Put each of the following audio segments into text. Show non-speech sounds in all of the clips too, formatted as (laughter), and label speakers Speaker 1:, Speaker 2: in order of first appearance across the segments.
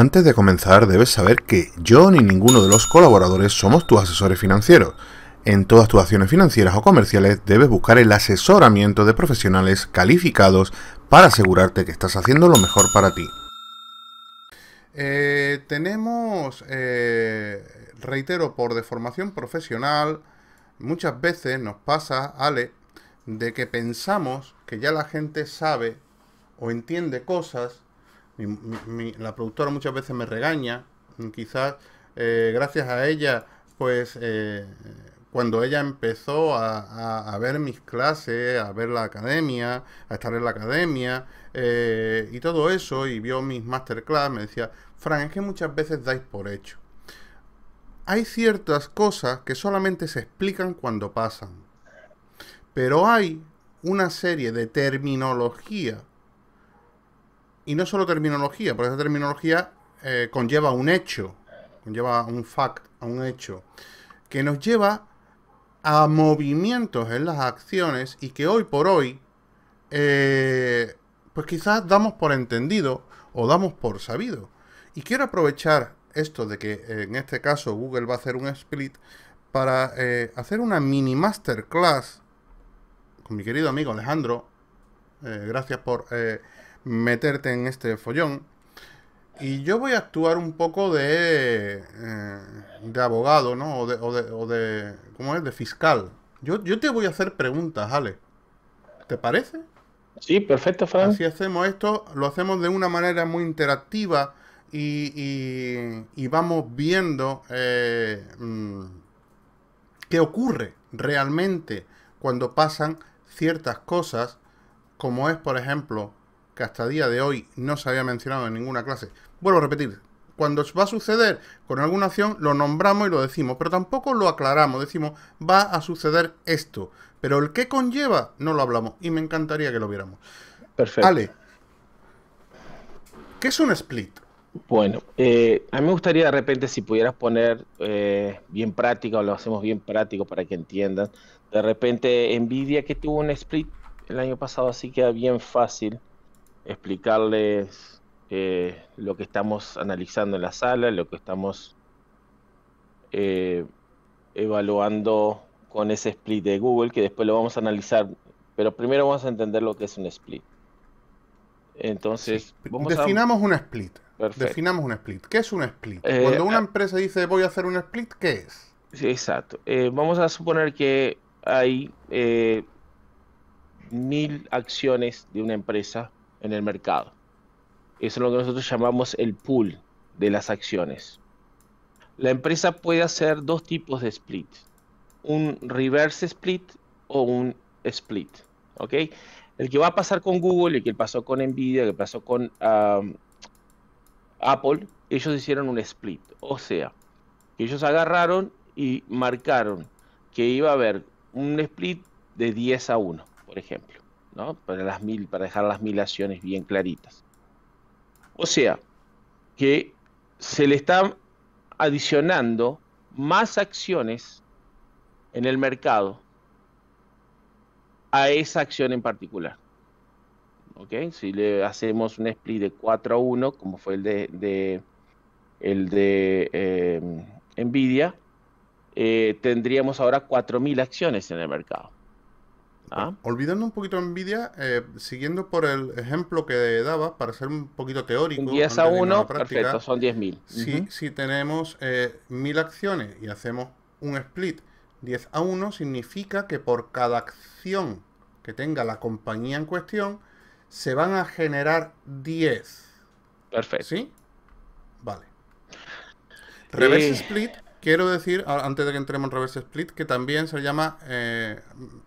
Speaker 1: Antes de comenzar, debes saber que yo ni ninguno de los colaboradores somos tus asesores financieros. En todas tus acciones financieras o comerciales debes buscar el asesoramiento de profesionales calificados para asegurarte que estás haciendo lo mejor para ti. Eh, tenemos, eh, reitero, por deformación profesional, muchas veces nos pasa, Ale, de que pensamos que ya la gente sabe o entiende cosas mi, la productora muchas veces me regaña, quizás eh, gracias a ella, pues eh, cuando ella empezó a, ver mis clases, a ver la academia, a estar en la academia eh, y todo eso, y vio mis masterclass, me decía, Fran, es que muchas veces dais por hecho. Hay ciertas cosas que solamente se explican cuando pasan, pero hay una serie de terminología y no solo terminología, porque esa terminología eh, conlleva un hecho, conlleva un fact, a un hecho, que nos lleva a movimientos en las acciones y que hoy por hoy, eh, pues quizás damos por entendido o damos por sabido. Y quiero aprovechar esto de que eh, en este caso Google va a hacer un split para hacer una mini masterclass con mi querido amigo Alejandro. gracias por meterte en este follón. Y yo voy a actuar un poco de, eh, de abogado, ¿no? O de, o de, ¿Cómo es? De fiscal. Yo, te voy a hacer preguntas, Ale. ¿Te parece? Sí, perfecto, Fran. Si hacemos esto, lo hacemos de una manera muy interactiva y, vamos viendo eh, mm, qué ocurre realmente cuando pasan ciertas cosas, como es, por ejemplo, que hasta día de hoy no se había mencionado en ninguna clase. Vuelvo a repetir, cuando va a suceder con alguna acción lo nombramos y lo decimos, pero tampoco lo aclaramos, decimos va a suceder esto, pero el que conlleva no lo hablamos y me encantaría que lo viéramos. Perfecto. Vale. ¿qué es un split?
Speaker 2: Bueno, eh, a mí me gustaría de repente si pudieras poner eh, bien práctico, lo hacemos bien práctico para que entiendan. De repente, envidia que tuvo un split el año pasado, así queda bien fácil explicarles eh, lo que estamos analizando en la sala, lo que estamos eh, evaluando con ese split de Google, que después lo vamos a analizar, pero primero vamos a entender lo que es un split. Entonces, definamos un split. Definamos un split. ¿Qué es un split? Eh, Cuando una ah.
Speaker 1: empresa dice voy a hacer un split, ¿qué es?
Speaker 2: exacto. vamos a suponer que hay mil acciones de una empresa en el mercado. Eso es lo que nosotros llamamos el pool de las acciones. La empresa puede hacer dos tipos de split, un reverse split o un split. ¿ok? El que va a pasar con Google, el que pasó con Nvidia, el que pasó con Apple, ellos hicieron un split. O sea, ellos agarraron y marcaron que iba a haber un split de 10 a 1, por ejemplo. Para, las mil, para dejar las mil acciones bien claritas. O sea, que se le están adicionando más acciones en el mercado a esa acción en particular. ¿Ok? Si le hacemos un split de 4 a 1, como fue el de, el de eh, Nvidia, eh, tendríamos ahora mil
Speaker 1: acciones en el mercado. Ah. Olvidando un poquito envidia eh, siguiendo por el ejemplo que daba, para ser un poquito teórico. 10 a 1, perfecto, son 10.000. Si, si tenemos eh, 1.000 acciones y hacemos un split 10 a 1, significa que por cada acción que tenga la compañía en cuestión, se van a generar 10. Perfecto. ¿Sí? Vale.
Speaker 2: Reverse split
Speaker 1: Quiero decir, antes de que entremos en reverse split, que también se llama, eh,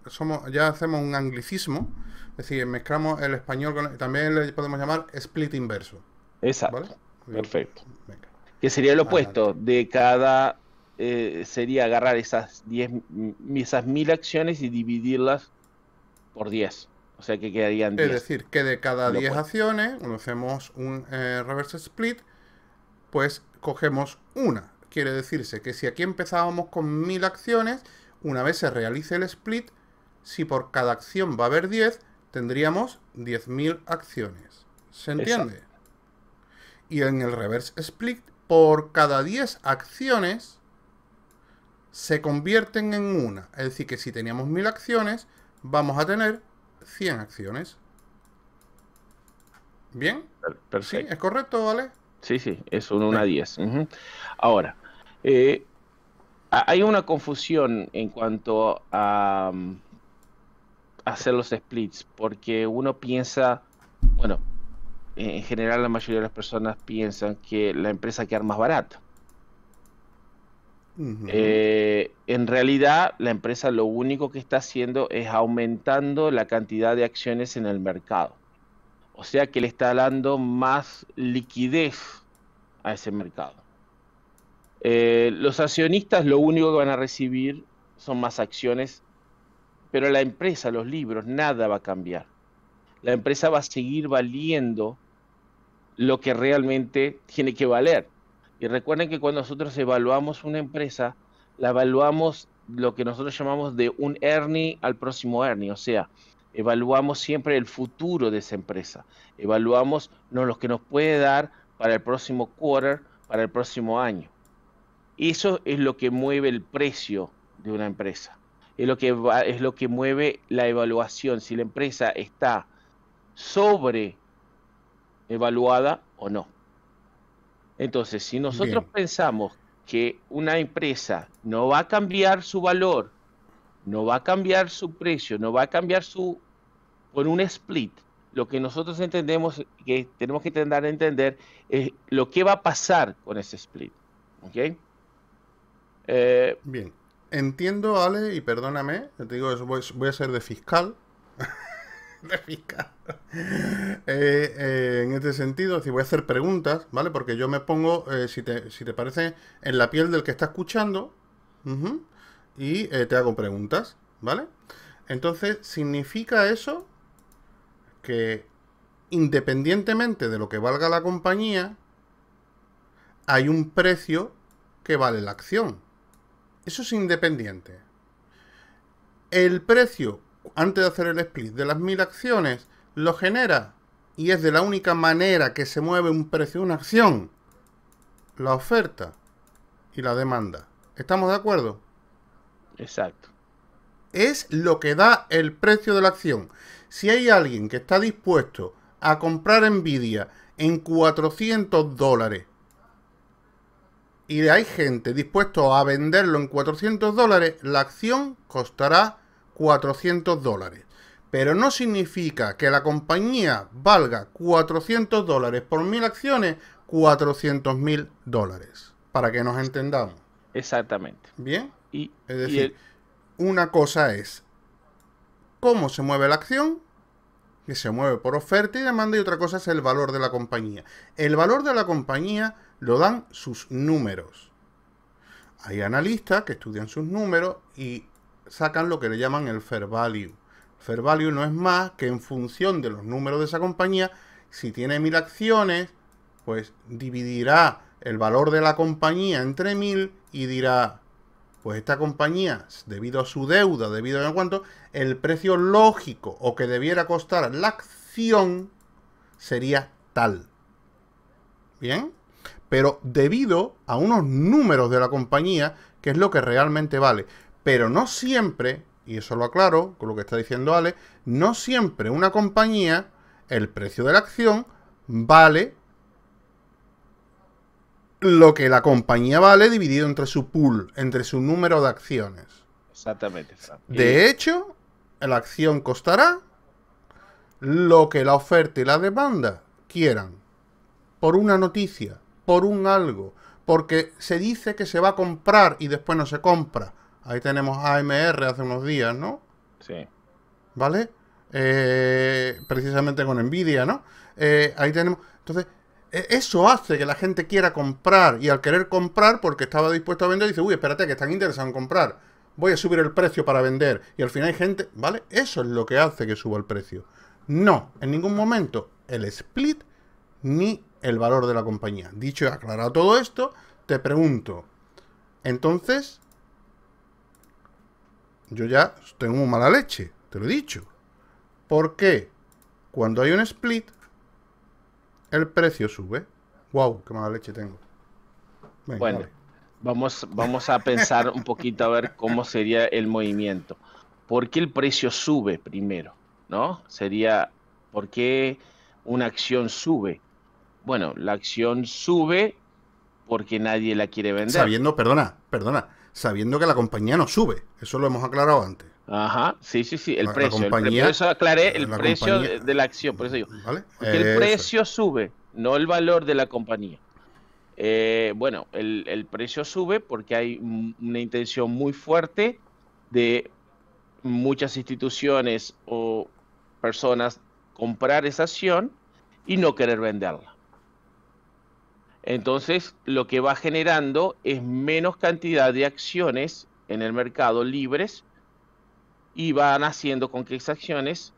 Speaker 1: somos, ya hacemos un anglicismo, es decir, mezclamos el español con, también le podemos llamar split inverso.
Speaker 2: Exacto. Perfecto. Que sería lo opuesto de cada, eh, sería agarrar esas, diez, mil acciones y dividirlas por 10. O sea que quedarían 10. Es decir,
Speaker 1: que de cada 10 acciones, cuando hacemos un eh, reverse split, pues cogemos una. Quiere decirse que si aquí empezábamos con 1000 acciones, una vez se realice el split, si por cada acción va a haber 10, tendríamos 10.000 acciones. ¿Se entiende? Y en el reverse split, por cada 10 acciones, se convierten en una. Es decir, que si teníamos mil acciones, vamos a tener 100 acciones. ¿Bien? ¿Sí? ¿Es correcto, vale?
Speaker 2: Sí, sí, es una 10. Ahora, eh, hay una confusión en cuanto a um, hacer los splits, porque uno piensa, bueno, en general la mayoría de las personas piensan que la empresa queda más barata. Eh, en realidad, la empresa lo único que está haciendo es aumentando la cantidad de acciones en el mercado. O sea que le está dando más liquidez a ese mercado. Eh, los accionistas lo único que van a recibir son más acciones, pero la empresa, los libros, nada va a cambiar. La empresa va a seguir valiendo lo que realmente tiene que valer. Y recuerden que cuando nosotros evaluamos una empresa, la evaluamos lo que nosotros llamamos de un earning al próximo earning, o sea, evaluamos siempre el futuro de esa empresa, evaluamos no, lo que nos puede dar para el próximo quarter, para el próximo año. Eso es lo que mueve el precio de una empresa. Es lo que, es lo que mueve la evaluación, si la empresa está sobre evaluada o no. Entonces, si nosotros pensamos que una empresa no va a cambiar su valor, no va a cambiar su precio, no va a cambiar su Con un split, lo que nosotros entendemos que tenemos que intentar entender es lo que va
Speaker 1: a pasar con ese split. ¿Ok? Eh, Bien. Entiendo, Ale, y perdóname, te digo, voy, a ser de fiscal. (laughs) de fiscal. (laughs) Eh, eh, en este sentido, si voy a hacer preguntas, ¿vale? Porque yo me pongo, si te, si, te, parece, en la piel del que está escuchando y te hago preguntas, ¿vale? Entonces, ¿significa eso que independientemente de lo que valga la compañía, hay un precio que vale la acción? Eso es independiente. El precio, antes de hacer el split, de las mil acciones, lo genera. Y es de la única manera que se mueve un precio, una acción. La oferta y la demanda. ¿Estamos de acuerdo? Exacto. Es lo que da el precio de la acción. Si hay alguien que está dispuesto a comprar Nvidia en 400 dólares y hay gente dispuesto a venderlo en 400 dólares, la acción costará 400 dólares. Pero no significa que la compañía valga 400 dólares por mil acciones, 400 mil dólares. Para que nos entendamos.
Speaker 2: Exactamente. Bien.
Speaker 1: Y, es decir, una cosa es cómo se mueve la acción que se mueve por oferta y demanda y otra cosa es el valor de la compañía. El valor de la compañía lo dan sus números. Hay analistas que estudian sus números y sacan lo que le llaman el fair value. Fair value no es más que en función de los números de esa compañía, si tiene mil acciones, pues dividirá el valor de la compañía entre mil y dirá pues esta compañía, debido a su deuda, debido a cuánto, el precio lógico o que debiera costar la acción sería tal. ¿Bien? Pero debido a unos números de la compañía, que es lo que realmente vale. Pero no siempre, y eso lo aclaro con lo que está diciendo Ale, no siempre una compañía, el precio de la acción, vale lo que la compañía vale dividido entre su pool, entre su número de acciones.
Speaker 2: Exactamente. De
Speaker 1: hecho, la acción costará lo que la oferta y la demanda quieran. Por una noticia, por un algo, porque se dice que se va a comprar y después no se compra. Ahí tenemos AMR hace unos días, ¿no? Sí. ¿Vale? Eh, precisamente con Nvidia, ¿no? Eh, ahí tenemos... Entonces, e, eso hace que la gente quiera comprar y al querer comprar, porque estaba dispuesto a vender, dice, uy, espérate, que están interesados en comprar, voy a subir el precio para vender. Y al final hay gente, ¿vale? Eso es lo que hace que suba el precio. No, en ningún momento el split ni el valor de la compañía. Dicho y aclarado todo esto, te pregunto, entonces, yo ya tengo mala leche, te lo he dicho. ¿Por qué? Cuando hay un split, el precio sube. ¡Wow! ¡Qué mala leche tengo!
Speaker 2: bueno, vamos, vamos a pensar un poquito a ver cómo sería el movimiento. ¿Por qué el precio sube primero? ¿No? Sería, ¿por qué una acción sube? Bueno, la acción sube porque nadie la quiere vender. Sabiendo, perdona,
Speaker 1: perdona, sabiendo que la compañía no sube. Eso lo hemos aclarado antes.
Speaker 2: Ajá, sí, sí, sí, el precio. aclaré el precio de, la acción, por eso digo. el eh, precio sube, no el valor de la compañía. Eh, bueno, el, el, precio sube porque hay una intención muy fuerte de muchas instituciones o personas comprar esa acción y no querer venderla. Entonces, lo que va generando es menos cantidad de acciones en el mercado libres y van haciendo con que esas acciones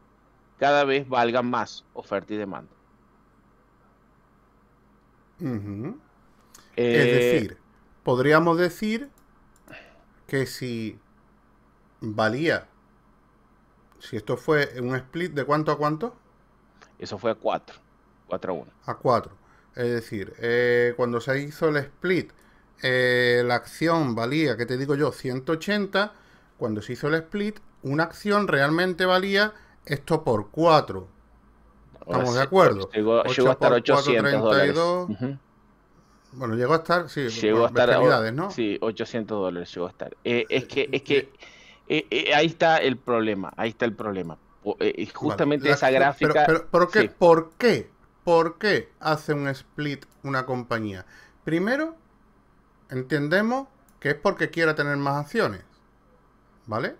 Speaker 2: cada vez valgan más oferta y demanda.
Speaker 1: Eh, es decir, podríamos decir que si valía, si esto fue un split de cuánto a cuánto? Eso fue a 4, 4 a 1. A 4. Es decir, eh, cuando se hizo el split, eh, la acción valía, que te digo yo, 180. Cuando se hizo el split, una acción realmente valía esto por 4. ¿Estamos de acuerdo? Llegó, a estar 800 Bueno, llegó a estar, sí, llegó a estar ¿no?
Speaker 2: Sí, 800 dólares llegó a estar. Eh, es que, es que eh, eh, ahí está el problema, ahí está el problema. justamente esa gráfica... Pero, qué?
Speaker 1: por qué por qué hace un split una compañía? Primero, entendemos que es porque quiera tener más acciones, ¿vale?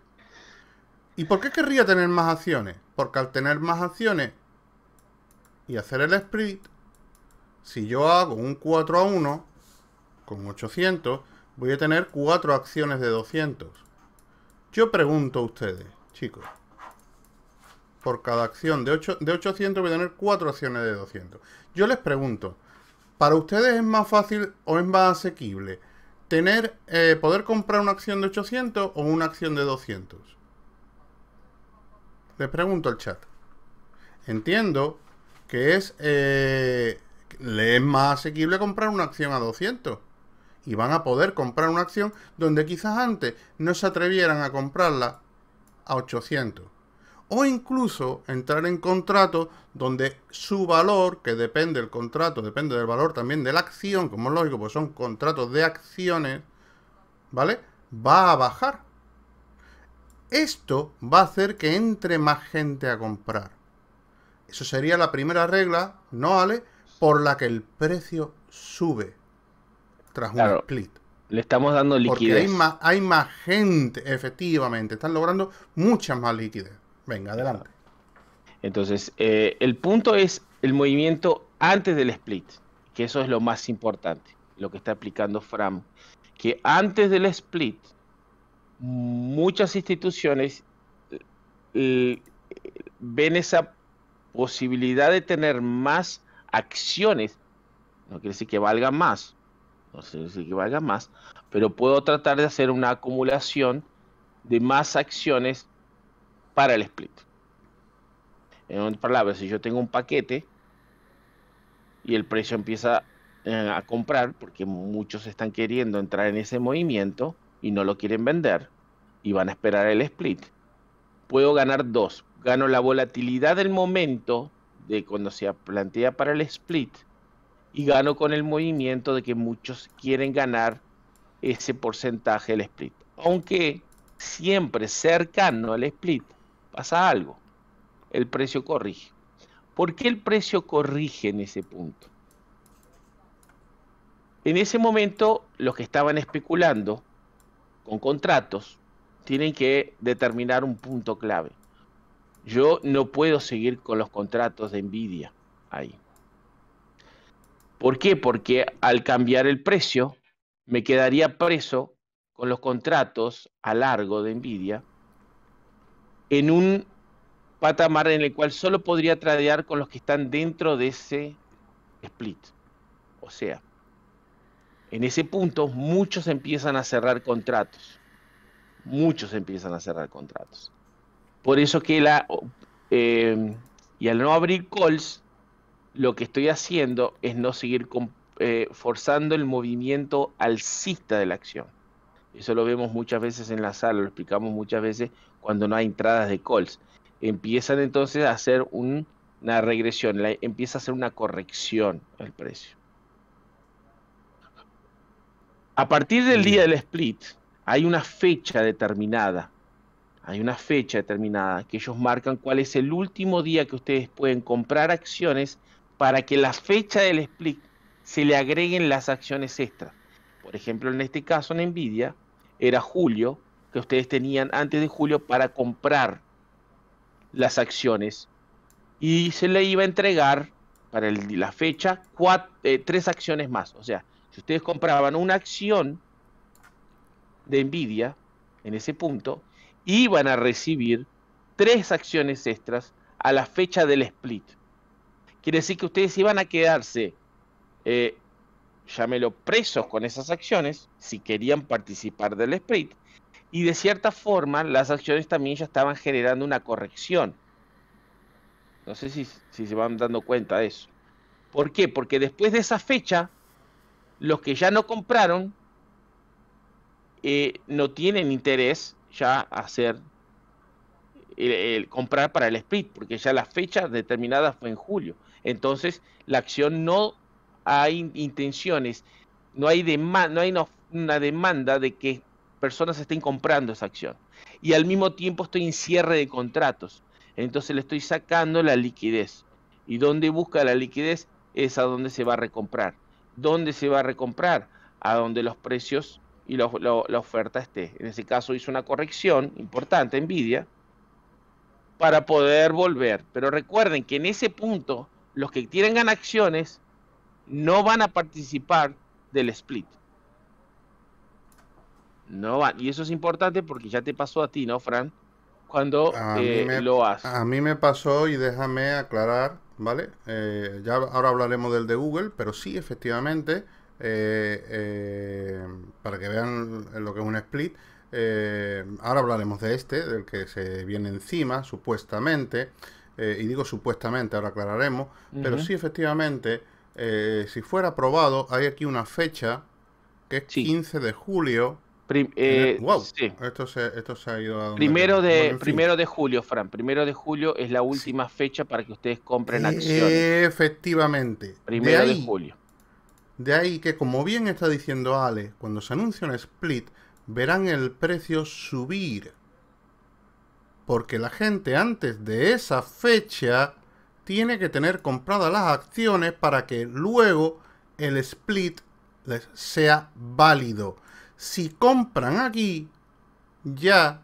Speaker 1: ¿Y por qué querría tener más acciones? Porque al tener más acciones y hacer el split, si yo hago un 4 a 1 con 800, voy a tener 4 acciones de 200. Yo pregunto a ustedes, chicos, por cada acción de, 8, de 800 voy a tener 4 acciones de 200. Yo les pregunto, ¿para ustedes es más fácil o es más asequible tener, eh, poder comprar una acción de 800 o una acción de 200? Les pregunto al chat. Entiendo que es eh, le es más asequible comprar una acción a 200 y van a poder comprar una acción donde quizás antes no se atrevieran a comprarla a 800 o incluso entrar en contratos donde su valor, que depende del contrato, depende del valor también de la acción, como es lógico, pues son contratos de acciones, ¿vale? Va a bajar. Esto va a hacer que entre más gente a comprar. Eso sería la primera regla, ¿no, Ale? Por la que el precio sube tras un split. Le estamos dando liquidez. Porque hay más, gente, efectivamente. Están logrando mucha más liquidez. Venga, adelante.
Speaker 2: Entonces, eh, el punto es el movimiento antes del split, que eso es lo más importante, lo que está aplicando Fram. Que antes del split muchas instituciones eh, ven esa posibilidad de tener más acciones. No quiere decir que valga más, no quiere decir que valga más, pero puedo tratar de hacer una acumulación de más acciones para el split. En otras palabras, si yo tengo un paquete y el precio empieza eh, a comprar, porque muchos están queriendo entrar en ese movimiento, y no lo quieren vender y van a esperar el split. Puedo ganar dos. Gano la volatilidad del momento de cuando se plantea para el split y gano con el movimiento de que muchos quieren ganar ese porcentaje del split. Aunque siempre cercano al split pasa algo. El precio corrige. ¿Por qué el precio corrige en ese punto? En ese momento los que estaban especulando con contratos, tienen que determinar un punto clave. Yo no puedo seguir con los contratos de Nvidia ahí. ¿Por qué? Porque al cambiar el precio, me quedaría preso con los contratos a largo de Nvidia en un patamar en el cual solo podría tradear con los que están dentro de ese split. O sea, en ese punto muchos empiezan a cerrar contratos, muchos empiezan a cerrar contratos. Por eso que la... Eh, y al no abrir calls, lo que estoy haciendo es no seguir eh, forzando el movimiento alcista de la acción. Eso lo vemos muchas veces en la sala, lo explicamos muchas veces cuando no hay entradas de calls. Empiezan entonces a hacer una regresión, empieza a hacer una corrección al precio. A partir del día del split, hay una fecha determinada. Hay una fecha determinada que ellos marcan cuál es el último día que ustedes pueden comprar acciones para que la fecha del split se le agreguen las acciones extra. Por ejemplo, en este caso en Nvidia era julio que ustedes tenían antes de julio para comprar las acciones y se le iba a entregar para la fecha eh, tres acciones más. O sea, si ustedes compraban una acción de Nvidia en ese punto, iban a recibir tres acciones extras a la fecha del split. Quiere decir que ustedes iban a quedarse, eh, llámelo, presos con esas acciones, si querían participar del split. Y de cierta forma, las acciones también ya estaban generando una corrección. No sé si, si se van dando cuenta de eso. ¿Por qué? Porque después de esa fecha, los que ya no compraron eh, no tienen interés ya hacer el, comprar para el split, porque ya la fecha determinada fue en julio. Entonces, la acción no hay intenciones, no hay, no hay una demanda de que personas estén comprando esa acción. Y al mismo tiempo estoy en cierre de contratos. Entonces le estoy sacando la liquidez. Y donde busca la liquidez es a donde se va a recomprar dónde se va a recomprar, a donde los precios y la oferta esté. En ese caso hizo una corrección importante, envidia, para poder volver. Pero recuerden que en ese punto los que tienen acciones no van a participar del split. No van. Y eso es importante porque ya te pasó a ti, ¿no, Fran? Cuando eh, lo haces. A
Speaker 1: mí me pasó y déjame aclarar ¿vale? Eh, ya ahora hablaremos del de Google, pero sí, efectivamente, eh, eh, para que vean lo que es un split, ahora hablaremos de este, del que se viene encima, supuestamente, y digo supuestamente, ahora aclararemos, pero sí, efectivamente, si fuera aprobado, hay aquí una fecha que es 15 de julio eh, esto, ha ido primero de primero
Speaker 2: de julio, Fran. Primero de julio es la última fecha para que ustedes compren acciones.
Speaker 1: Efectivamente. Primero de, julio. De ahí que, como bien está diciendo Ale, cuando se anuncia un split, verán el precio subir. Porque la gente antes de esa fecha tiene que tener compradas las acciones para que luego el split les sea válido si compran aquí, ya,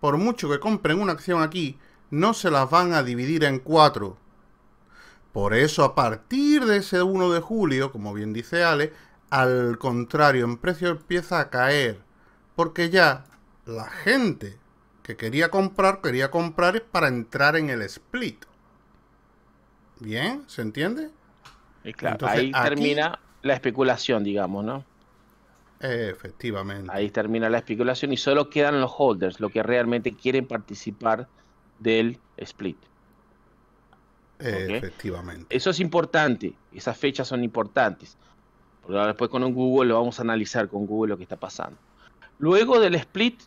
Speaker 1: por mucho que compren una acción aquí, no se las van a dividir en cuatro. Por eso, a partir de ese 1 de julio, como bien dice Ale, al contrario, en precio empieza a caer. Porque ya la gente que quería comprar, quería comprar para entrar en el split. ¿Bien? ¿Se entiende? Eh, claro, ahí termina la
Speaker 2: especulación, digamos, ¿no? Efectivamente. Ahí termina la especulación y solo quedan los holders, los que realmente quieren participar del split.
Speaker 1: Efectivamente.
Speaker 2: Eso es importante, esas fechas son importantes. Porque después con un Google lo vamos a analizar con Google lo que está pasando. Luego del split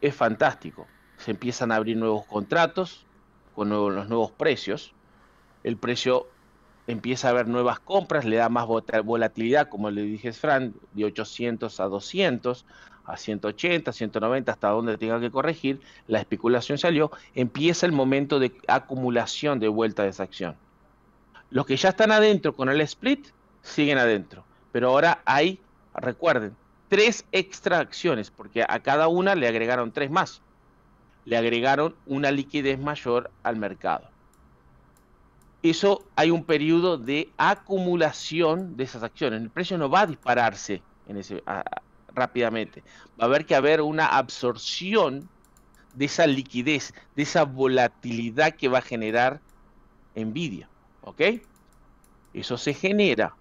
Speaker 2: es fantástico. Se empiezan a abrir nuevos contratos con los nuevos precios. El precio empieza a haber nuevas compras, le da más volatilidad, como le dije Fran, de 800 a 200, a 180, 190, hasta donde tenga que corregir, la especulación salió, empieza el momento de acumulación de vuelta de esa acción. Los que ya están adentro con el split siguen adentro, pero ahora hay, recuerden, tres extra acciones, porque a cada una le agregaron tres más. Le agregaron una liquidez mayor al mercado eso hay un periodo de acumulación de esas acciones. El precio no va a dispararse rápidamente. Va a haber que haber una absorción de esa liquidez, de esa volatilidad que va a generar envidia. ¿Ok? Eso se genera.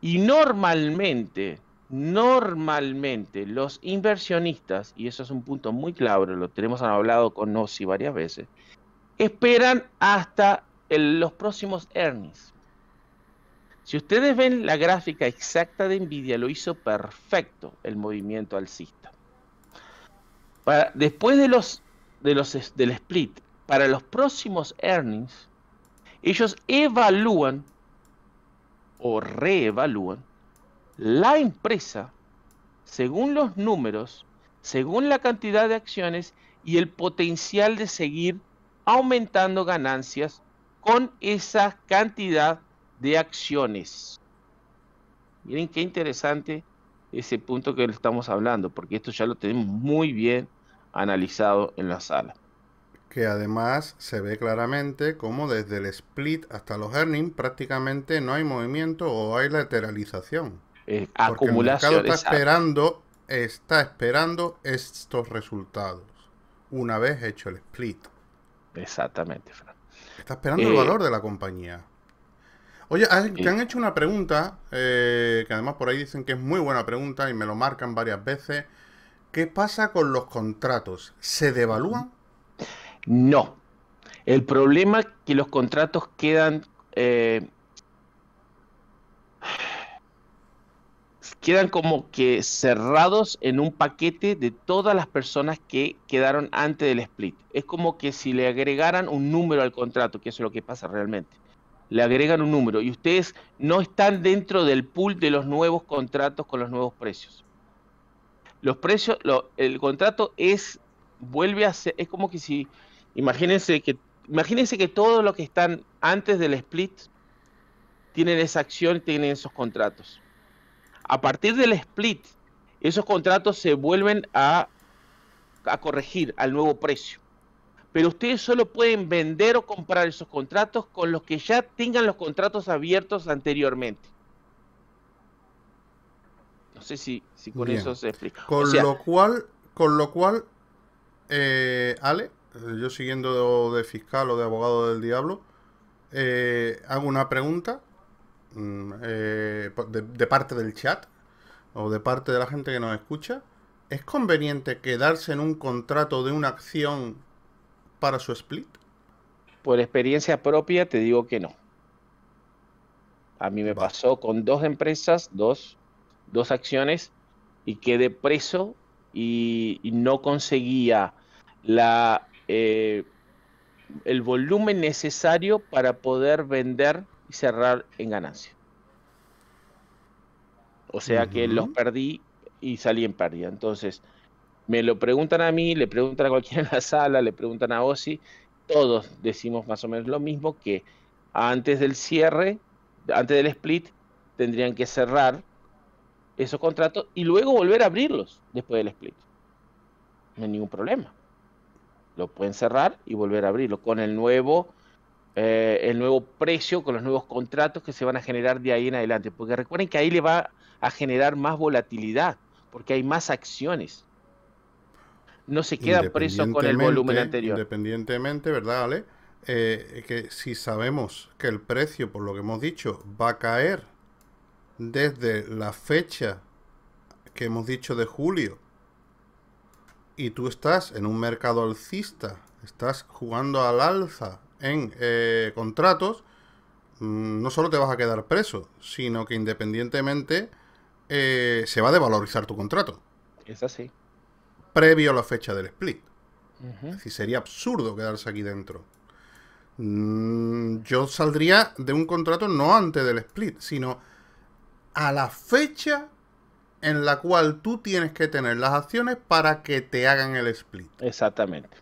Speaker 2: Y normalmente, normalmente los inversionistas, y eso es un punto muy claro, lo tenemos hablado con y varias veces, esperan hasta los próximos earnings. Si ustedes ven la gráfica exacta de Nvidia, lo hizo perfecto el movimiento alcista. Para, después de los, de los del split, para los próximos earnings, ellos evalúan o reevalúan la empresa según los números, según la cantidad de acciones y el potencial de seguir aumentando ganancias con esa cantidad de acciones. Miren qué interesante ese punto que estamos hablando, porque esto ya lo tenemos muy bien analizado en la sala.
Speaker 1: Que además se ve claramente como desde el split hasta los earnings prácticamente no hay movimiento o hay lateralización. Eh, el mercado está esperando, está esperando estos resultados una vez hecho el split. Exactamente, Fran. Está esperando el eh, valor de la compañía. Oye, te han hecho una pregunta, eh, que además por ahí dicen que es muy buena pregunta y me lo marcan varias veces. ¿Qué pasa con los contratos? ¿Se devalúan? No. El problema es que
Speaker 2: los contratos quedan eh, quedan como que cerrados en un paquete de todas las personas que quedaron antes del split. Es como que si le agregaran un número al contrato, que eso es lo que pasa realmente. Le agregan un número y ustedes no están dentro del pool de los nuevos contratos con los nuevos precios. Los precios, el contrato es, vuelve a ser, es como que si, imagínense que, imagínense que todos los que están antes del split tienen esa acción, tienen esos contratos a partir del split, esos contratos se vuelven a, corregir al nuevo precio. Pero ustedes solo pueden vender o comprar esos contratos con los que ya tengan los contratos abiertos anteriormente.
Speaker 1: No sé si, con eso se explica. Con lo cual, con lo cual, eh, Ale, yo siguiendo de, fiscal o de abogado del diablo, eh, hago una pregunta Mm, eh, de, parte del chat o de parte de la gente que nos escucha, ¿es conveniente quedarse en un contrato de una acción para su split? Por experiencia
Speaker 2: propia te digo que no. A mí me pasó con dos empresas, dos, dos acciones, y quedé preso y, no conseguía la... Eh, el volumen necesario para poder vender cerrar en ganancia. O sea que los perdí y salí en pérdida. Entonces, me lo preguntan a mí, le preguntan a cualquiera en la sala, le preguntan a Osi, todos decimos más o menos lo mismo, que antes del cierre, antes del split, tendrían que cerrar esos contratos y luego volver a abrirlos después del split. No hay ningún problema. Lo pueden cerrar y volver a abrirlo con el nuevo eh, el nuevo precio con los nuevos contratos que se van a generar de ahí en adelante. Porque recuerden que ahí le va a generar más volatilidad, porque hay más acciones.
Speaker 1: No se queda preso con el volumen anterior. Independientemente, ¿verdad, Ale? Eh, que si sabemos que el precio, por lo que hemos dicho, va a caer desde la fecha que hemos dicho de julio, y tú estás en un mercado alcista, estás jugando al alza en eh, contratos, mm, no solo te vas a quedar preso, sino que independientemente eh, se va a devalorizar tu contrato. Es así. Previo a la fecha del split. sería absurdo quedarse aquí dentro. Mm, yo saldría de un contrato no antes del split, sino a la fecha en la cual tú tienes que tener las acciones para que te hagan el split. Exactamente.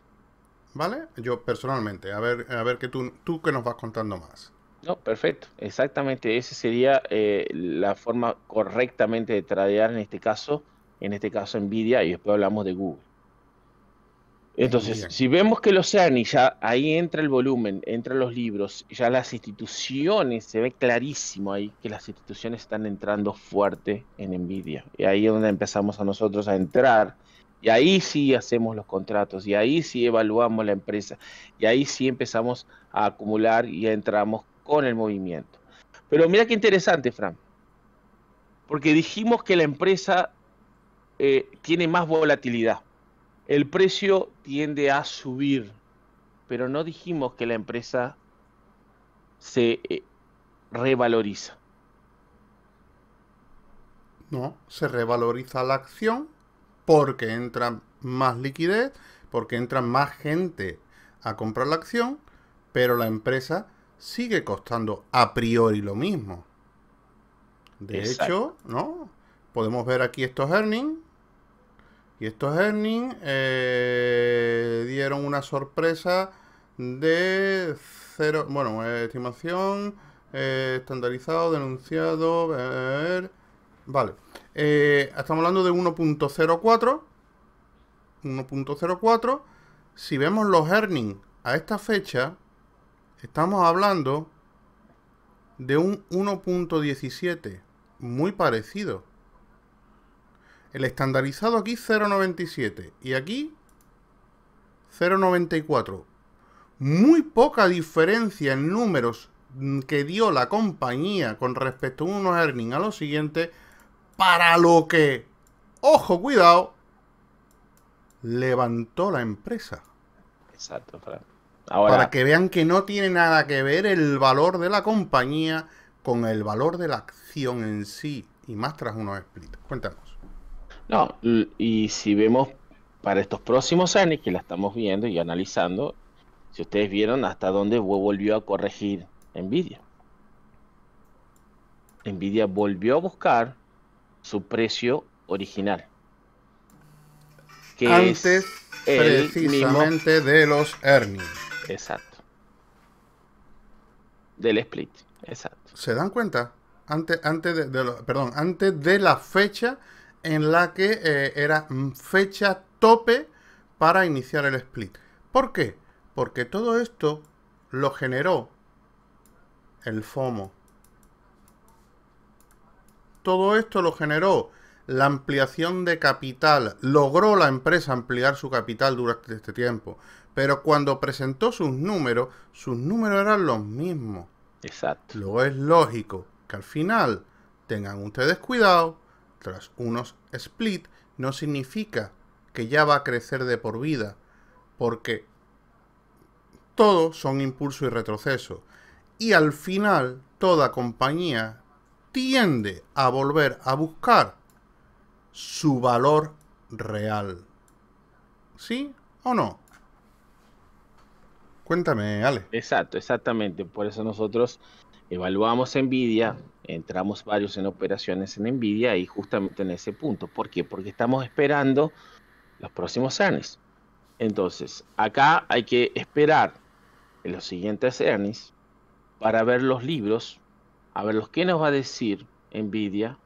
Speaker 1: ¿vale? Yo personalmente, a ver, a ver que tú, tú que nos vas contando más.
Speaker 2: No, perfecto, exactamente, esa sería eh, la forma correctamente de tradear en este caso, en este caso Nvidia y después hablamos de Google. Entonces, si vemos que lo sean y ya ahí entra el volumen, entran los libros, ya las instituciones, se ve clarísimo ahí que las instituciones están entrando fuerte en Nvidia. Y ahí es donde empezamos a nosotros a entrar y ahí sí hacemos los contratos, y ahí sí evaluamos la empresa, y ahí sí empezamos a acumular y entramos con el movimiento. Pero mira qué interesante, Fran, porque dijimos que la empresa eh, tiene más volatilidad. El precio tiende a subir, pero no dijimos que la empresa se eh, revaloriza.
Speaker 1: No, se revaloriza la acción porque entra más liquidez, porque entra más gente a comprar la acción, pero la empresa sigue costando a priori lo mismo. De hecho, ¿no? Podemos ver aquí estos earnings. Y estos earnings eh, dieron una sorpresa de cero. Bueno, estimación eh, estandarizado, denunciado. vale. Eh, estamos hablando de 1.04. 1.04. Si vemos los earnings a esta fecha, estamos hablando de un 1.17, muy parecido. El estandarizado aquí 0.97 y aquí 0.94. Muy poca diferencia en números que dio la compañía con respecto a unos earnings a los siguientes para lo que, ojo, cuidado, levantó la empresa. Exacto, Ahora, para que vean que no tiene nada que ver el valor de la compañía con el valor de la acción en sí. Y más tras unos split. Cuéntanos.
Speaker 2: No, y si vemos para estos próximos años que la estamos viendo y analizando, si ustedes vieron hasta dónde volvió a corregir Nvidia. Nvidia volvió a buscar su precio original. Que Antes es precisamente
Speaker 1: de los earnings. Exacto. Del split. Exacto. ¿Se dan cuenta? Antes, antes de, perdón, antes de la fecha en la que eh, era mm, fecha tope para iniciar el split. ¿Por qué? Porque todo esto lo generó el FOMO. Todo esto lo generó la ampliación de capital. Logró la empresa ampliar su capital durante este tiempo. Pero cuando presentó sus números, sus números eran los mismos. Exacto. Luego es lógico que al final tengan ustedes cuidado, tras unos split, no significa que ya va a crecer de por vida, porque todos son impulso y retroceso. Y al final, toda compañía tiende a volver a buscar su valor real. ¿Sí o no? Cuéntame, Ale.
Speaker 2: Exacto, exactamente. Por eso nosotros evaluamos Nvidia, entramos varios en operaciones en Nvidia y justamente en ese punto. ¿Por qué? Porque estamos esperando los próximos años. Entonces, acá hay que esperar en los siguientes años para ver los libros a ver, ¿qué nos va a decir Nvidia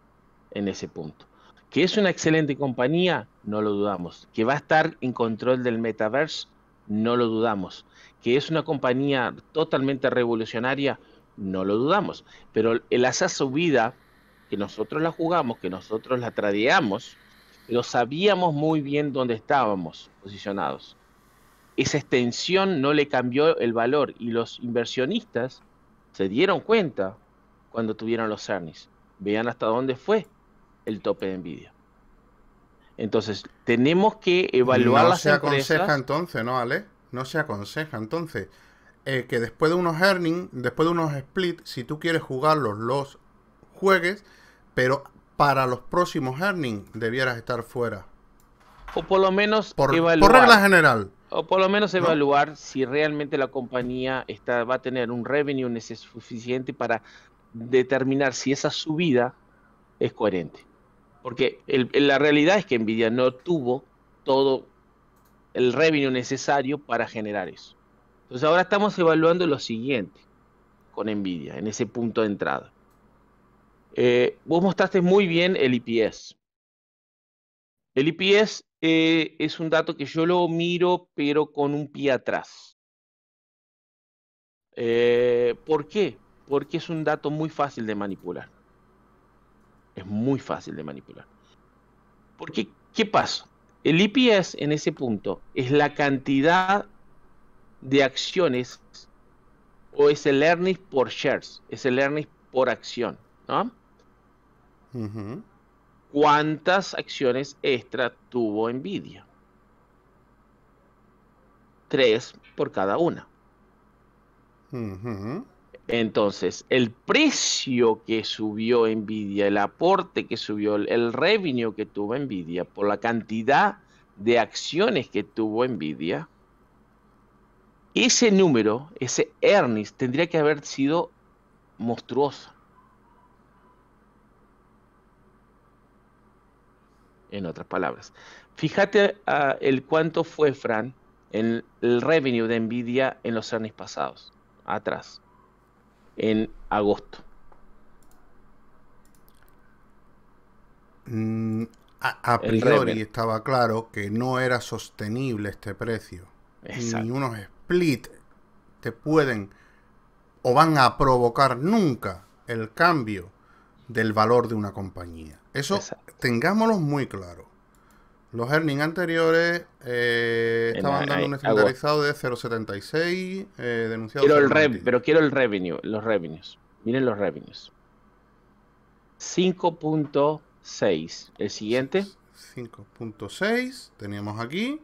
Speaker 2: en ese punto? Que es una excelente compañía, no lo dudamos. Que va a estar en control del metaverse, no lo dudamos. Que es una compañía totalmente revolucionaria, no lo dudamos. Pero el asa vida, que nosotros la jugamos, que nosotros la tradeamos, lo sabíamos muy bien dónde estábamos posicionados. Esa extensión no le cambió el valor y los inversionistas se dieron cuenta cuando tuvieron los earnings... Vean hasta dónde fue el tope de envidia... Entonces, tenemos que evaluar no se aconseja
Speaker 1: entonces, ¿no, Ale? No se aconseja entonces eh, que después de unos earnings, después de unos splits, si tú quieres jugarlos, los juegues, pero para los próximos earnings debieras estar fuera. O por lo menos por, evaluar. Por regla general.
Speaker 2: O por lo menos evaluar si realmente la compañía está, va a tener un revenue suficiente para determinar si esa subida es coherente. Porque la realidad es que Nvidia no tuvo todo el revenue necesario para generar eso. Entonces ahora estamos evaluando lo siguiente con Nvidia, en ese punto de entrada. Eh, vos mostraste muy bien el IPS. El IPS eh, es un dato que yo lo miro, pero con un pie atrás. Eh, ¿Por qué? porque es un dato muy fácil de manipular. Es muy fácil de manipular. Porque, ¿qué pasa? El IPS en ese punto es la cantidad de acciones o es el earnings por shares, es el earnings por acción, ¿no? ¿Cuántas acciones extra tuvo Nvidia? Tres por cada una. Entonces, el precio que subió Nvidia, el aporte que subió, el revenue que tuvo Nvidia por la cantidad de acciones que tuvo Nvidia, ese número, ese earnings, tendría que haber sido monstruoso. En otras palabras, fíjate ah, el cuánto fue, Fran, en el revenue de Nvidia en los earnings pasados, atrás
Speaker 1: en agosto. Mm, a, priori estaba claro que no era sostenible este precio. Ni unos split te pueden o van a provocar nunca el cambio del valor de una compañía. Eso tengámoslo muy claro. Los earnings anteriores eh, estaban dando un estandarizado de 0.76, eh, denunciado. el pero quiero el
Speaker 2: revenue, los revenues. Miren los revenues. 5.6.
Speaker 1: El siguiente. 5.6 teníamos aquí.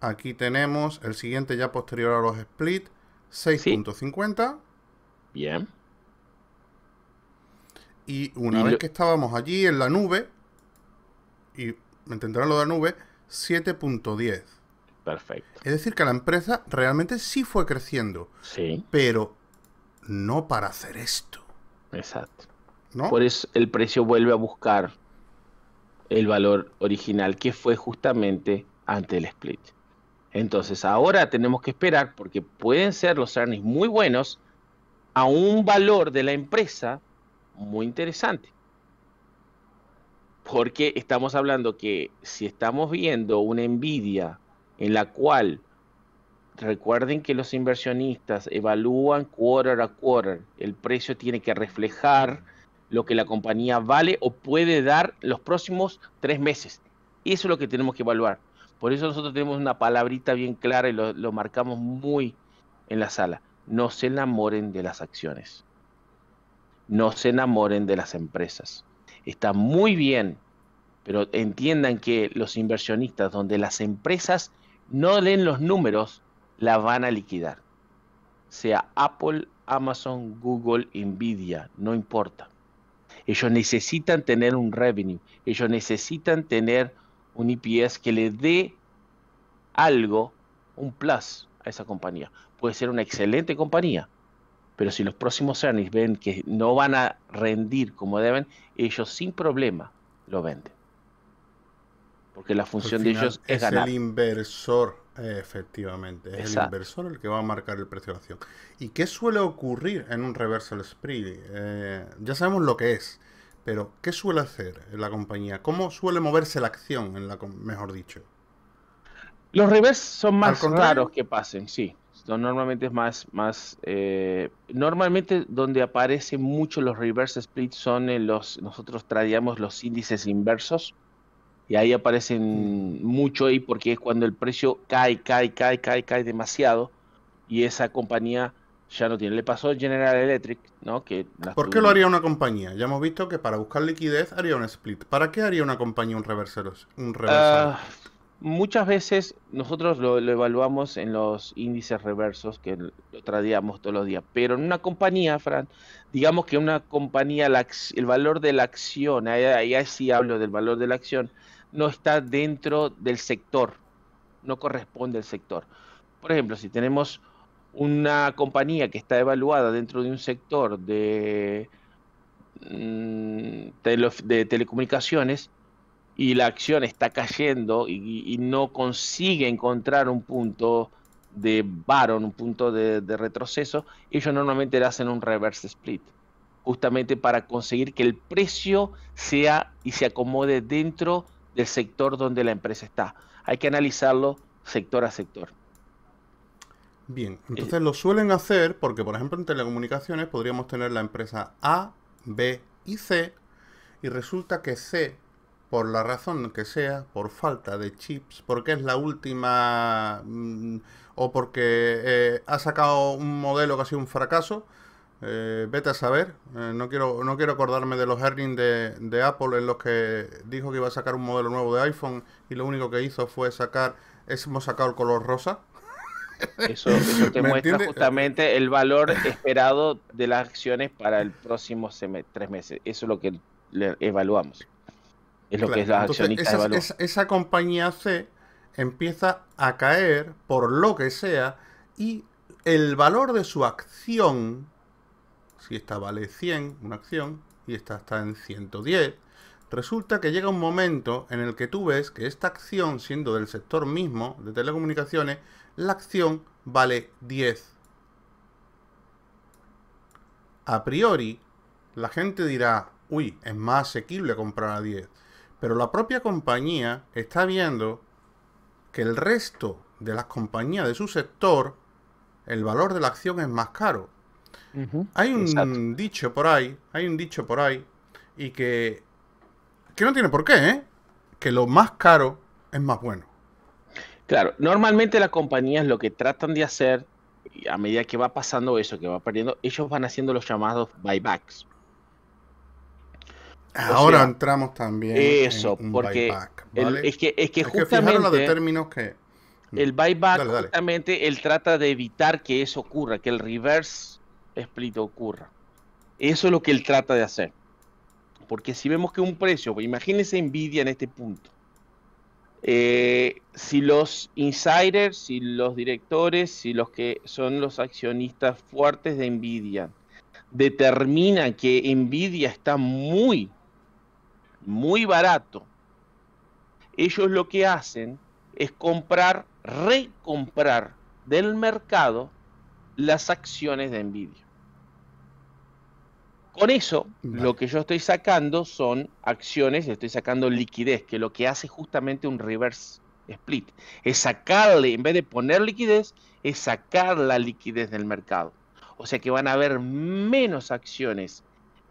Speaker 1: Aquí tenemos el siguiente ya posterior a los split, 6.50. Bien. Y una vez que estábamos allí en la nube, y me entenderán lo de la nube, 7.10. Perfecto. Es decir, que la empresa realmente sí fue creciendo. Sí. Pero no para hacer esto. Exacto. ¿No? Por
Speaker 2: eso el precio vuelve a buscar el valor original que fue justamente ante el split. Entonces ahora tenemos que esperar porque pueden ser los earnings muy buenos a un valor de la empresa muy interesante porque estamos hablando que si estamos viendo una envidia en la cual recuerden que los inversionistas evalúan quarter a quarter, el precio tiene que reflejar lo que la compañía vale o puede dar los próximos tres meses. Eso es lo que tenemos que evaluar. Por eso nosotros tenemos una palabrita bien clara y lo, lo marcamos muy en la sala. No se enamoren de las acciones. No se enamoren de las empresas está muy bien, pero entiendan que los inversionistas, donde las empresas no leen los números, la van a liquidar. Sea Apple, Amazon, Google, Nvidia, no importa. Ellos necesitan tener un revenue, ellos necesitan tener un EPS que le dé algo, un plus a esa compañía. Puede ser una excelente compañía, pero si los próximos earnings ven que no van a rendir como deben, ellos sin problema lo venden. Porque la función de ellos es, es el
Speaker 1: inversor, efectivamente. Es el inversor el que va a marcar el precio de la acción. ¿Y qué suele ocurrir en un reversal spread? Eh, ya sabemos lo que es, pero ¿qué suele hacer la compañía? ¿Cómo suele moverse la acción, en la, mejor dicho? Los
Speaker 2: reversos son más raros que pasen, sí normalmente es más, más eh, normalmente donde aparecen mucho los reverse splits son en los, nosotros traíamos los índices inversos y ahí aparecen mucho ahí porque es cuando el precio cae, cae, cae, cae, cae demasiado y esa compañía ya no tiene. Le pasó General Electric, ¿no? Que ¿Por qué lo haría
Speaker 1: una compañía? Ya hemos visto que para buscar liquidez haría un split. ¿Para qué haría una compañía un reverseros Un reverse? Ah, muchas veces
Speaker 2: nosotros lo, evaluamos en los índices reversos que lo tradíamos todos los días, pero en una compañía, Fran, digamos que una compañía, la, el valor de la acción, ahí, sí hablo del valor de la acción, no está dentro del sector, no corresponde al sector. Por ejemplo, si tenemos una compañía que está evaluada dentro de un sector de, mm, de telecomunicaciones, y la acción está cayendo y, no consigue encontrar un punto de varón, un punto de, retroceso, ellos normalmente le hacen un reverse split, justamente para conseguir que el precio sea y se acomode dentro del sector donde la empresa está. Hay que analizarlo
Speaker 1: sector a sector. Bien, eh, entonces lo suelen hacer porque, por ejemplo, en telecomunicaciones podríamos tener la empresa A, B y C, y resulta que C por la razón que sea, por falta de chips, porque es la última mm, o porque eh, ha sacado un modelo que ha sido un fracaso, eh, vete a saber. Eh, no, quiero, no quiero acordarme de los earnings de, Apple en los que dijo que iba a sacar un modelo nuevo de iPhone y lo único que hizo fue sacar, hemos sacado el color rosa. Eso, te muestra
Speaker 2: justamente el valor esperado de las acciones para el próximo tres meses. Eso es lo que le evaluamos. Es lo que es la accionista valor. Esa,
Speaker 1: esa compañía C empieza a caer por lo que sea y el valor de su acción, si esta vale 100, una acción, y esta está en 110, resulta que llega un momento en el que tú ves que esta acción, siendo del sector mismo de telecomunicaciones, la acción vale 10. A priori, la gente dirá, uy, es más asequible comprar a 10. Pero la propia compañía está viendo que el resto de las compañías de su sector, el valor de la acción es más caro. Hay un dicho por ahí, hay un dicho por ahí, y que, que no tiene por qué, ¿eh? que lo más caro es más bueno. Claro,
Speaker 2: normalmente las compañías lo que tratan de hacer, a medida que va pasando eso, que va perdiendo, ellos van haciendo los llamados buybacks.
Speaker 1: Ahora entramos también. Eso, en un porque buyback, es que, es que justamente. Mm.
Speaker 2: El buyback, él trata de evitar que eso ocurra, que el reverse split ocurra. Eso es lo que él trata de hacer. Porque si vemos que un precio, pues, imagínense Nvidia en este punto. Eh, si los insiders, si los directores, si los que son los accionistas fuertes de Nvidia determinan que Nvidia está muy muy barato, ellos lo que hacen es comprar, recomprar del mercado las acciones de envidia. Con eso, lo que yo estoy sacando son acciones, estoy sacando liquidez, que lo que hace justamente un reverse split es sacarle, en vez de poner liquidez, es sacar la liquidez del mercado. O sea que van a haber menos acciones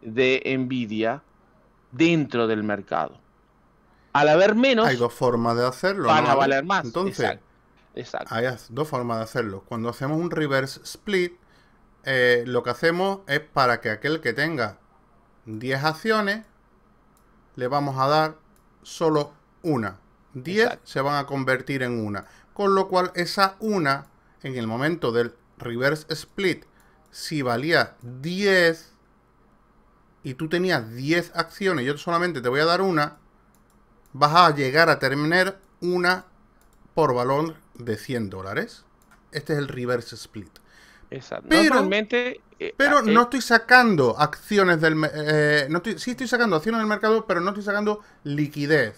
Speaker 2: de envidia, dentro del mercado.
Speaker 1: Al haber menos... Hay dos formas de hacerlo. Van valer más. Entonces, exacto. Hay dos formas de hacerlo. Cuando hacemos un reverse split, eh, lo que hacemos es para que aquel que tenga 10 acciones, le vamos a dar solo una. 10 se van a convertir en una. Con lo cual, esa una, en el momento del reverse split, si valía 10, y tú tenías 10 acciones, yo solamente te voy a dar una, vas a llegar a terminar una por valor de 100 dólares. Este es el reverse split. Exacto. Pero, eh, eh, no estoy sacando acciones del... Eh, estoy, sí estoy sacando acciones del mercado, pero no estoy sacando liquidez.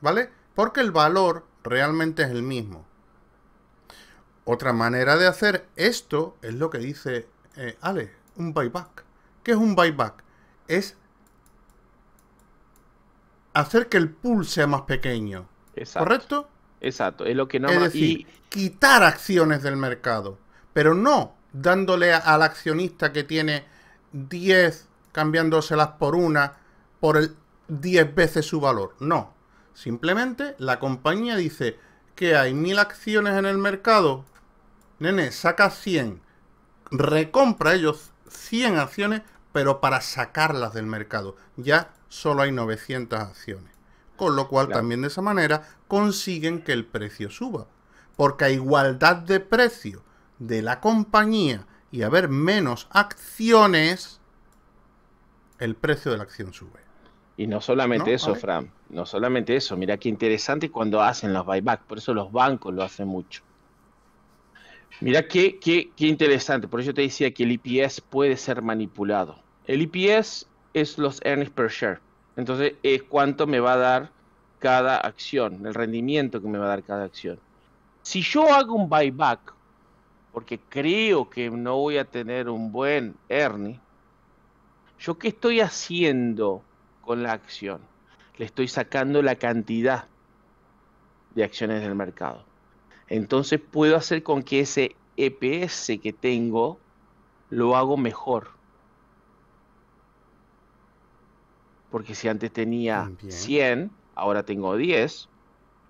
Speaker 1: ¿Vale? Porque el valor realmente es el mismo. Otra manera de hacer esto es lo que dice eh, Ale, un buyback. ¿Qué es un buyback? Es hacer que el pool sea más pequeño. ¿Correcto? Exacto. Es lo
Speaker 2: que no es decir,
Speaker 1: quitar acciones del mercado, pero no dándole al accionista que tiene 10 cambiándoselas por una por el 10 veces su valor. No. Simplemente la compañía dice que hay mil acciones en el mercado. Nene, saca 100. Recompra ellos 100 acciones, pero para sacarlas del mercado. Ya solo hay 900 acciones. Con lo cual también de esa manera consiguen que el precio suba. Porque a igualdad de precio de la compañía y haber menos acciones, el precio de la acción sube. Y
Speaker 2: no solamente eso, Fran, no solamente eso, mira qué interesante cuando hacen los buybacks, por eso los bancos lo hacen mucho. Mira qué, qué, qué interesante, por eso te decía que el EPS puede ser manipulado. El EPS es los earnings per share. Entonces, es cuánto me va a dar cada acción, el rendimiento que me va a dar cada acción. Si yo hago un buyback, porque creo que no voy a tener un buen earning, ¿yo qué estoy haciendo con la acción? Le estoy sacando la cantidad de acciones del mercado. Entonces puedo hacer con que ese EPS que tengo lo hago mejor. Porque si antes tenía 100, ahora tengo 10.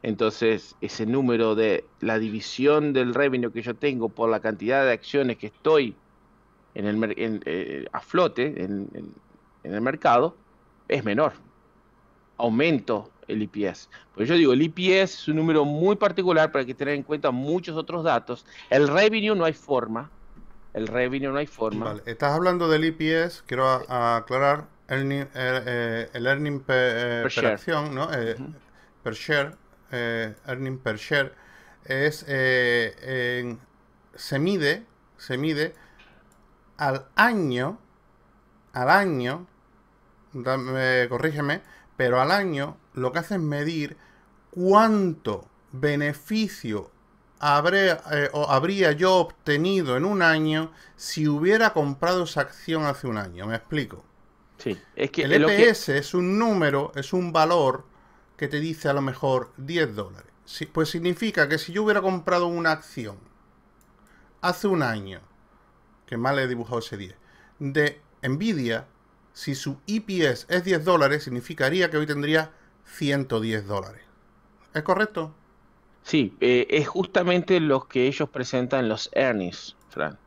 Speaker 2: Entonces ese número de la división del revenue que yo tengo por la cantidad de acciones que estoy en el, eh, eh, a flote en el mercado es menor. Aumento el IPS. Por eso digo, el IPS es un número muy particular para que tener en cuenta muchos otros datos. El revenue no hay forma. El revenue no hay
Speaker 1: forma. Vale, estás hablando del IPS, quiero aclarar, eh, eh, el earning eh, per, per acción, ¿no? Per share, earning per share, es, se mide, se mide al año, al año, corrígeme, pero al año lo que hace es medir cuánto beneficio eh, habría yo obtenido en un año si hubiera comprado esa acción hace un año. ¿Me explico? Sí, es que el EPS e es un número, es un valor que te dice a lo mejor 10 dólares. pues significa que si yo hubiera comprado una acción hace un año, que mal he dibujado ese 10, de Nvidia, si su EPS es 10 dólares, significaría que hoy tendría 110 dólares. ¿Es correcto? Sí, eh,
Speaker 2: es justamente lo que ellos presentan los earnings, Fran.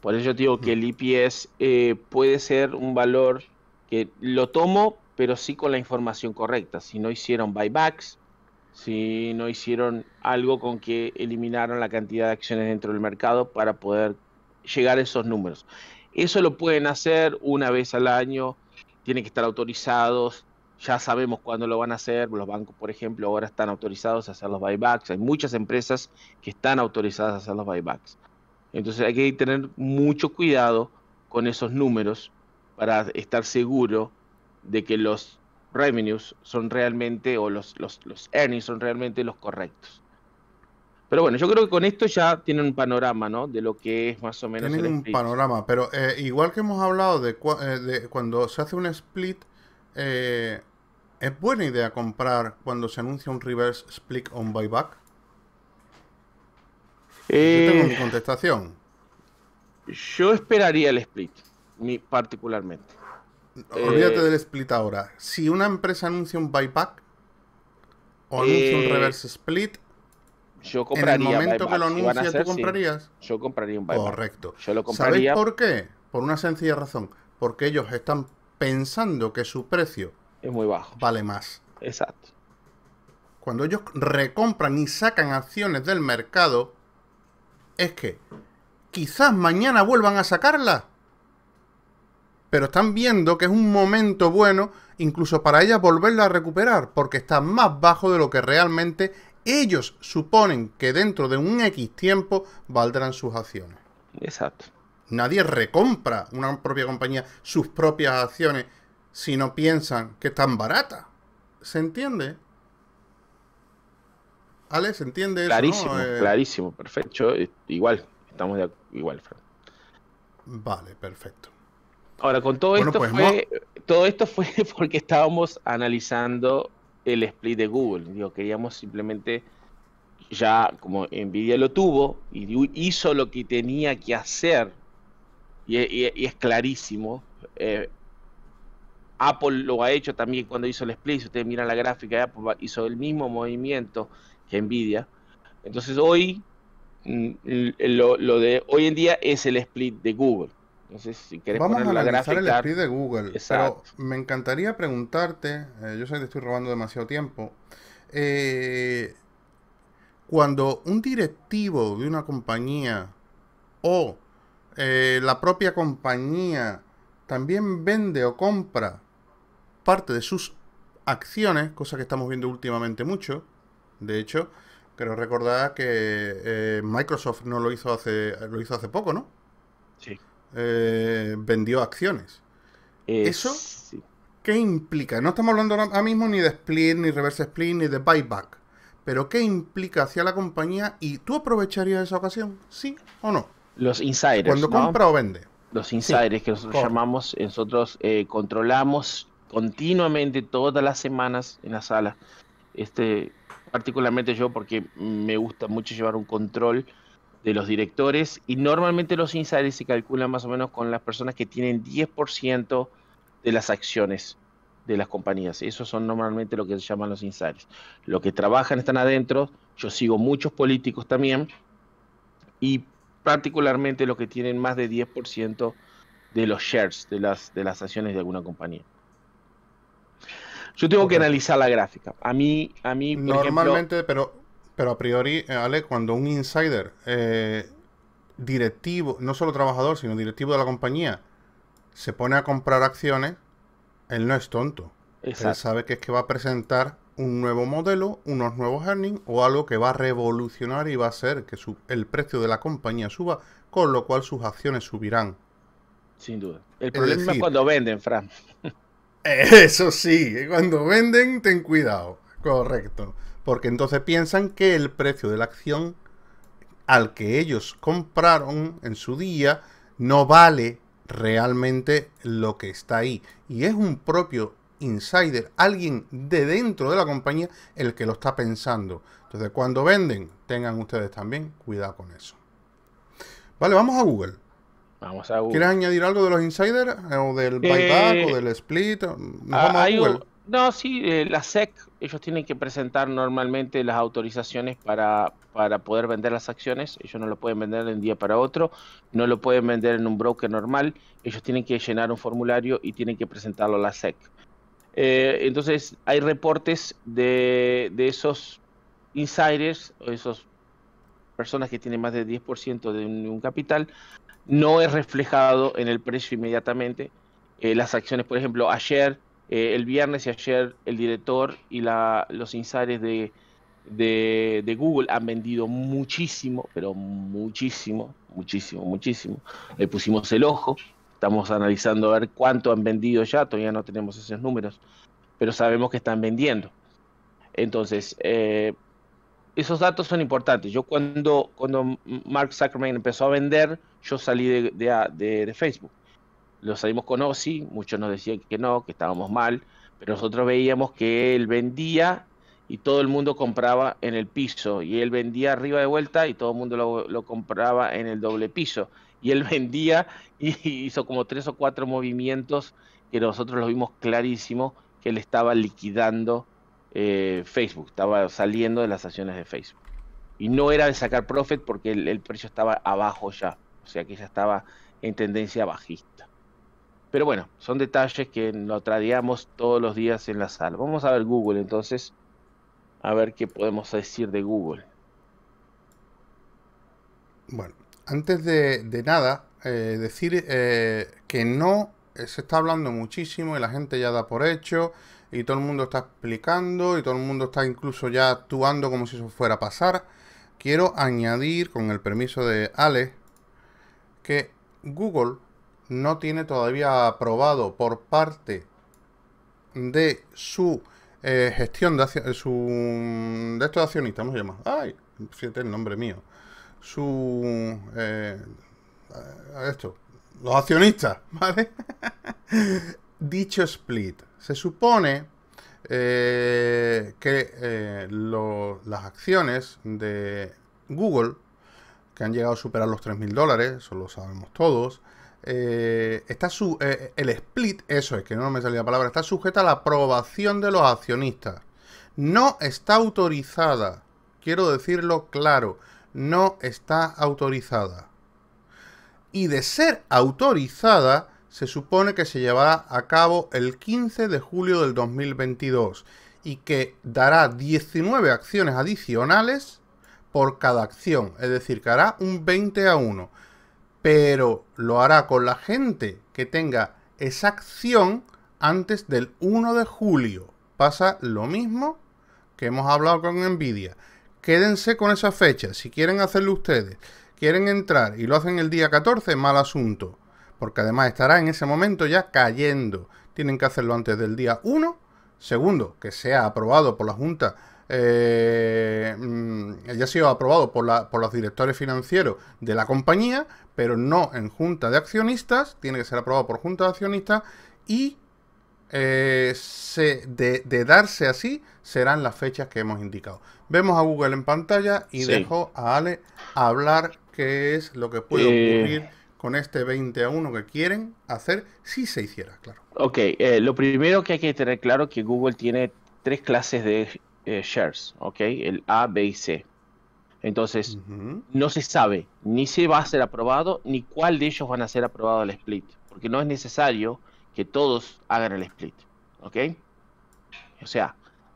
Speaker 2: Por eso digo que el IPS e eh, puede ser un valor que lo tomo, pero sí con la información correcta. Si no hicieron buybacks, si no hicieron algo con que eliminaron la cantidad de acciones dentro del mercado para poder llegar a esos números. Eso lo pueden hacer una vez al año, tienen que estar autorizados, ya sabemos cuándo lo van a hacer. Los bancos, por ejemplo, ahora están autorizados a hacer los buybacks. Hay muchas empresas que están autorizadas a hacer los buybacks. Entonces hay que tener mucho cuidado con esos números para estar seguro de que los revenues son realmente o los, los, earnings son realmente los correctos. Pero bueno, yo creo que con esto ya tienen un panorama, ¿no? De lo que es más o menos. Tienen un
Speaker 1: panorama, pero eh, igual que hemos hablado eh, de, cuando se hace un split, eh, ¿Es buena idea comprar cuando se anuncia un reverse split o un buyback?
Speaker 2: yo tengo mi
Speaker 1: eh, contestación. Yo esperaría
Speaker 2: el split, particularmente. Olvídate eh, del
Speaker 1: split ahora. Si una empresa anuncia un buyback o anuncia un eh, reverse
Speaker 2: split, en el momento que lo anuncia, ¿tú comprarías? Yo compraría un buyback. Correcto. ¿Sabéis por qué?
Speaker 1: Por una sencilla razón. Porque ellos están pensando que su precio es muy bajo. Vale más. Exacto. Cuando ellos recompran y sacan acciones del mercado, es que quizás mañana vuelvan a sacarlas. Pero están viendo que es un momento bueno incluso para ellas volverla a recuperar, porque está más bajo de lo que realmente ellos suponen que dentro de un X tiempo valdrán sus acciones. Exacto. Nadie recompra una propia compañía sus propias acciones si no piensan que es tan barata. ¿Se entiende? Ale, ¿se entiende clarísimo, eh,
Speaker 2: Clarísimo, perfecto. Igual, estamos de igual,
Speaker 1: Vale, perfecto. Ahora, con todo esto pues, fue,
Speaker 2: (laughs) todo esto fue (laughs) porque estábamos analizando el split de Google. Digo, queríamos simplemente ya como Nvidia lo tuvo y hizo lo que tenía que hacer y, es clarísimo. Eh, Apple lo ha hecho también cuando hizo el split, si ustedes miran la gráfica de Apple, hizo el mismo movimiento que Nvidia. Entonces hoy, mm, lo, de hoy en día es el split de Google. Entonces, si querés Vamos a analizar el split de Google, pero
Speaker 1: me encantaría preguntarte, eh, yo sé que estoy robando demasiado tiempo, eh, cuando un directivo de una compañía o eh, la propia compañía también vende o compra parte de sus acciones, cosa que estamos viendo últimamente mucho. De hecho, creo recordar que eh, Microsoft no lo hizo hace lo hizo hace poco, ¿no? Sí. Eh, vendió acciones. Eh, Eso ¿Qué implica? No estamos hablando ahora mismo ni de split, ni reverse split, ni de buyback. Pero ¿qué implica hacia la compañía? ¿Y tú aprovecharías esa ocasión? ¿Sí o no? Los insiders. Cuando compra o vende.
Speaker 2: Los insiders que nosotros llamamos, nosotros controlamos continuamente todas las semanas en la sala. Este, particularmente yo porque me gusta mucho llevar un control de los directores y normalmente los insales se calculan más o menos con las personas que tienen 10% de las acciones de las compañías. Esos son normalmente lo que se llaman los insales. Los que trabajan están adentro, yo sigo muchos políticos también y particularmente los que tienen más de 10% de los shares de las, de las acciones de alguna compañía. Yo tengo que analizar la
Speaker 1: gráfica. A mí, a mí normalmente, pero, pero a priori, eh, Ale, cuando un insider eh, directivo, no solo trabajador, sino directivo de la compañía, se pone a comprar acciones, él no es tonto. Él sabe que es que va a presentar un nuevo modelo, unos nuevos earnings o algo que va a revolucionar y va a ser que el precio de la compañía suba, con lo cual sus acciones subirán. Sin duda. El problema es cuando
Speaker 2: venden, Fran. (laughs)
Speaker 1: (laughs) Eso sí, cuando venden, ten cuidado. Correcto. Porque entonces piensan que el precio de la acción al que ellos compraron en su día no vale realmente lo que está ahí. Y es un propio insider, alguien de dentro de la compañía, el que lo está pensando. Entonces, cuando venden, tengan ustedes también cuidado con eso. Vale, vamos a Google. ¿Quieres añadir algo de los insiders? Eh, ¿O del eh, buyback? ¿O del split? Ah,
Speaker 2: no, sí, eh, la SEC, ellos tienen que presentar normalmente las autorizaciones para, para poder vender las acciones. Ellos no lo pueden vender de un día para otro, no lo pueden vender en un broker normal. Ellos tienen que llenar un formulario y tienen que presentarlo a la SEC. entonces, hay reportes de, esos insiders, o esas personas que tienen más del 10% de un capital, no es reflejado en el precio inmediatamente. Eh, las acciones, por ejemplo, ayer, eh, el viernes y ayer, el director y la, los insiders de, Google han vendido muchísimo, pero muchísimo, muchísimo, muchísimo. Le pusimos el ojo, estamos analizando a ver cuánto han vendido ya, todavía no tenemos esos números, pero sabemos que están vendiendo. Entonces, eh, esos datos son importantes. Yo cuando, cuando Mark Zuckerberg empezó a vender, yo salí de, Facebook. Lo salimos con OSI, muchos nos decían que no, que estábamos mal, pero nosotros veíamos que él vendía y todo el mundo compraba en el piso, y él vendía arriba de vuelta y todo el mundo lo, lo compraba en el doble piso, y él (laughs) vendía y hizo como tres o cuatro movimientos que nosotros lo vimos clarísimo que él estaba liquidando eh, Facebook, estaba saliendo de las acciones de Facebook. Y no era de sacar profit porque el, precio estaba abajo ya, o sea que ya estaba en tendencia bajista. Pero bueno, son detalles que lo tradiamos todos los días en la sala. Vamos a ver Google entonces, a ver qué podemos decir de Google.
Speaker 1: Bueno, antes de, nada, eh, decir eh, que no se está hablando muchísimo y la gente ya da por hecho y todo el mundo está explicando y todo el mundo está incluso ya actuando como si eso fuera a pasar, quiero añadir, con el permiso de Ale, que Google no tiene todavía aprobado por parte de su eh, gestión de, su, de estos accionistas, ¿cómo se llama? ¡Ay! Fíjate el nombre mío. Su... Eh, esto. Los accionistas, (laughs) ¿vale? (laughs) Dicho split. Se supone eh, que eh, las acciones de Google, que han llegado a superar los 3.000 dólares, eso lo sabemos todos, eh, está el split, eso es que no me salía la palabra, está sujeta a la aprobación de los accionistas. No está autorizada, quiero decirlo claro, no está autorizada. Y de ser autorizada, se supone que se llevará a cabo el 15 de julio del 2022 y que dará 19 acciones adicionales por cada acción, es decir, que hará un 20 a 1, pero lo hará con la gente que tenga esa acción antes del 1 de julio. Pasa lo mismo que hemos hablado con Nvidia. Quédense con esa fecha, si quieren hacerlo ustedes, quieren entrar y lo hacen el día 14, mal asunto porque además estará en ese momento ya cayendo. Tienen que hacerlo antes del día 1. Segundo, que sea aprobado por la Junta eh, mm, ya ha sido aprobado por, los directores financieros de la compañía, pero no en junta de accionistas, tiene que ser aprobado por junta de accionistas y eh, de, darse así serán las fechas que hemos indicado. Vemos a Google en pantalla y dejo a Ale hablar qué es lo que puede eh, ocurrir con este 20 a 1 que quieren hacer si se hiciera, claro.
Speaker 2: Ok, eh, lo primero que hay que tener claro es que Google tiene tres clases de eh, shares, ok, el A, B y C. Entonces, no se sabe ni si va a ser aprobado ni cuál de ellos van a ser aprobado el split, porque no es necesario que todos hagan el split, ok. O sea,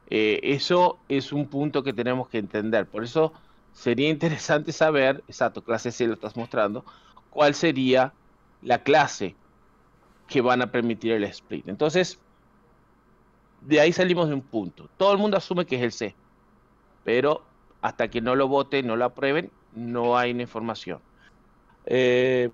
Speaker 2: eh, eso es un punto que tenemos que entender. Por eso sería (laughs) interesante saber, exacto, clase C lo estás mostrando, cuál sería la clase que van a permitir el split. Entonces, de ahí salimos de un punto. Todo el mundo asume que es el C, pero hasta que no lo voten, no lo aprueben, no hay información. Eh,